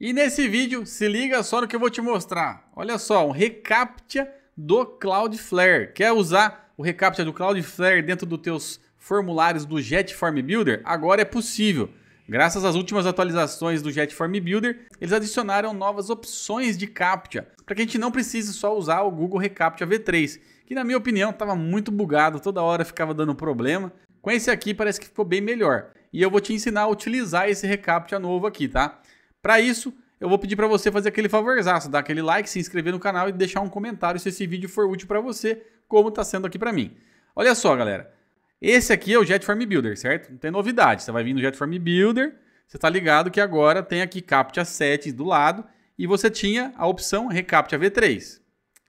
E nesse vídeo, se liga só no que eu vou te mostrar. Olha só, um reCAPTCHA do Cloudflare. Quer usar o reCAPTCHA do Cloudflare dentro dos teus formulários do JetForm Builder? Agora é possível. Graças às últimas atualizações do JetForm Builder, eles adicionaram novas opções de CAPTCHA, para que a gente não precise só usar o Google reCAPTCHA V3, que na minha opinião estava muito bugado, toda hora ficava dando problema. Com esse aqui parece que ficou bem melhor. E eu vou te ensinar a utilizar esse reCAPTCHA novo aqui, tá? Para isso, eu vou pedir para você fazer aquele favorzaço, dar aquele like, se inscrever no canal e deixar um comentário se esse vídeo for útil para você, como está sendo aqui para mim. Olha só, galera. Esse aqui é o JetForm Builder, certo? Não tem novidade. Você vai vir no JetForm Builder, você está ligado que agora tem aqui CAPTCHA 7 do lado e você tinha a opção ReCAPTCHA V3.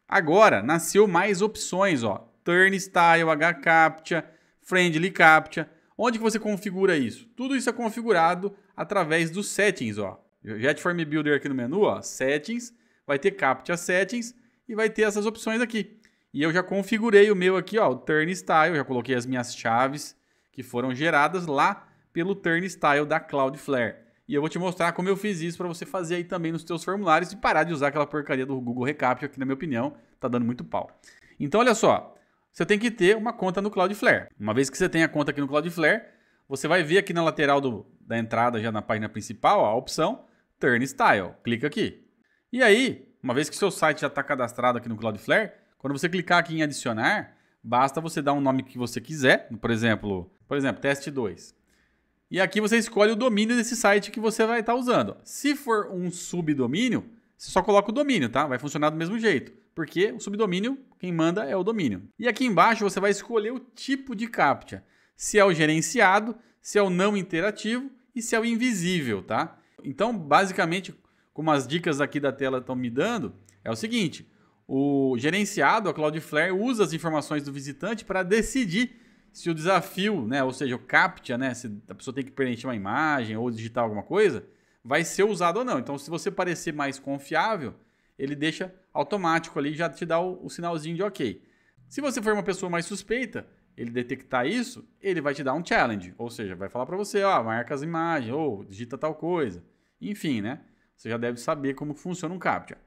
Agora, nasceu mais opções, ó. Turnstyle, HCAPTCHA, Friendly CAPTCHA. Onde que você configura isso? Tudo isso é configurado através dos settings, ó. Jet Form Builder aqui no menu, ó, Settings, vai ter Captcha Settings e vai ter essas opções aqui. E eu já configurei o meu aqui, ó, o Turn Style, já coloquei as minhas chaves que foram geradas lá pelo Turn Style da Cloudflare. E eu vou te mostrar como eu fiz isso para você fazer aí também nos seus formulários e parar de usar aquela porcaria do Google Recaptcha, que na minha opinião tá dando muito pau. Então olha só, você tem que ter uma conta no Cloudflare. Uma vez que você tem a conta aqui no Cloudflare, você vai ver aqui na lateral do, da entrada, já na página principal, ó, a opção Turnstile. Clica aqui. E aí, uma vez que seu site já está cadastrado aqui no Cloudflare, quando você clicar aqui em adicionar, basta você dar um nome que você quiser, por exemplo, por exemplo, teste 2. E aqui você escolhe o domínio desse site que você vai estar tá usando. Se for um subdomínio, você só coloca o domínio, tá? Vai funcionar do mesmo jeito, porque o subdomínio, quem manda é o domínio. E aqui embaixo você vai escolher o tipo de captcha, se é o gerenciado, se é o não interativo e se é o invisível, tá? Então, basicamente, como as dicas aqui da tela estão me dando, é o seguinte: o gerenciado, a Cloudflare, usa as informações do visitante para decidir se o desafio, né, ou seja, o CAPTCHA, né, se a pessoa tem que preencher uma imagem ou digitar alguma coisa, vai ser usado ou não. Então, se você parecer mais confiável, ele deixa automático ali, já te dá o, o sinalzinho de ok. Se você for uma pessoa mais suspeita, ele detectar isso, ele vai te dar um challenge, ou seja, vai falar para você, ó, marca as imagens, ou digita tal coisa. Enfim, né? Você já deve saber como funciona um CAPTCHA.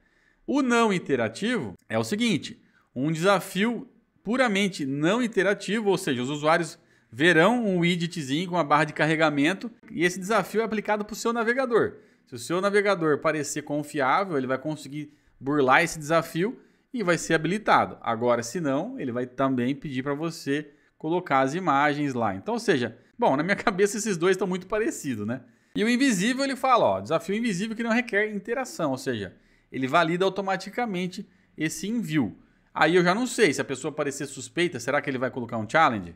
O não interativo é o seguinte: um desafio puramente não interativo, ou seja, os usuários verão um widgetzinho com uma barra de carregamento e esse desafio é aplicado para o seu navegador. Se o seu navegador parecer confiável, ele vai conseguir burlar esse desafio e vai ser habilitado. Agora, se não, ele vai também pedir para você colocar as imagens lá. Então, ou seja, bom, na minha cabeça esses dois estão muito parecidos, né? E o invisível ele fala, ó, desafio invisível que não requer interação, ou seja, ele valida automaticamente esse envio. Aí eu já não sei se a pessoa parecer suspeita, será que ele vai colocar um challenge,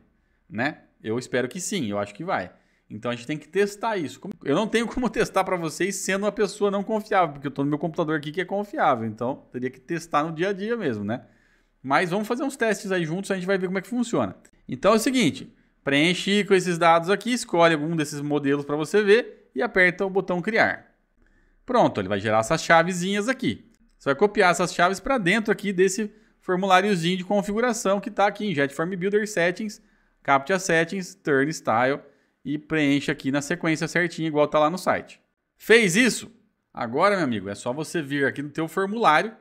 né? Eu espero que sim, eu acho que vai. Então a gente tem que testar isso. Eu não tenho como testar para vocês sendo uma pessoa não confiável, porque eu estou no meu computador aqui que é confiável. Então teria que testar no dia a dia mesmo, né? Mas vamos fazer uns testes aí juntos, a gente vai ver como é que funciona. Então é o seguinte, preenche com esses dados aqui, escolhe algum desses modelos para você ver e aperta o botão criar. Pronto, ele vai gerar essas chavezinhas aqui. Você vai copiar essas chaves para dentro aqui desse formuláriozinho de configuração que está aqui em JetForm Builder Settings, CAPTCHA Settings, Turn Style e preenche aqui na sequência certinha igual está lá no site. Fez isso? Agora, meu amigo, é só você vir aqui no teu formulário,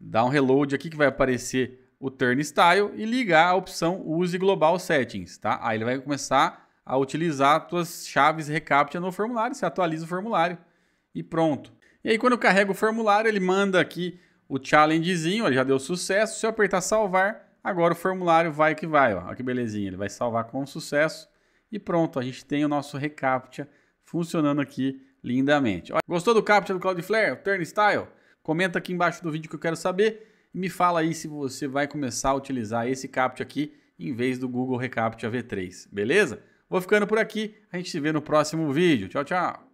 dar um reload aqui que vai aparecer o Turn Style e ligar a opção Use Global Settings, tá? Aí ele vai começar a utilizar suas chaves reCAPTCHA no formulário, você atualiza o formulário e pronto. E aí quando eu carrego o formulário, ele manda aqui o challengezinho, ó, já deu sucesso, se eu apertar salvar, agora o formulário vai que vai, olha que belezinha, ele vai salvar com sucesso e pronto, a gente tem o nosso reCAPTCHA funcionando aqui lindamente. Olha, gostou do CAPTCHA do Cloudflare, o Turnstyle? Comenta aqui embaixo do vídeo que eu quero saber e me fala aí se você vai começar a utilizar esse CAPTCHA aqui em vez do Google ReCAPTCHA V3, beleza? Vou ficando por aqui. A gente se vê no próximo vídeo. Tchau, tchau.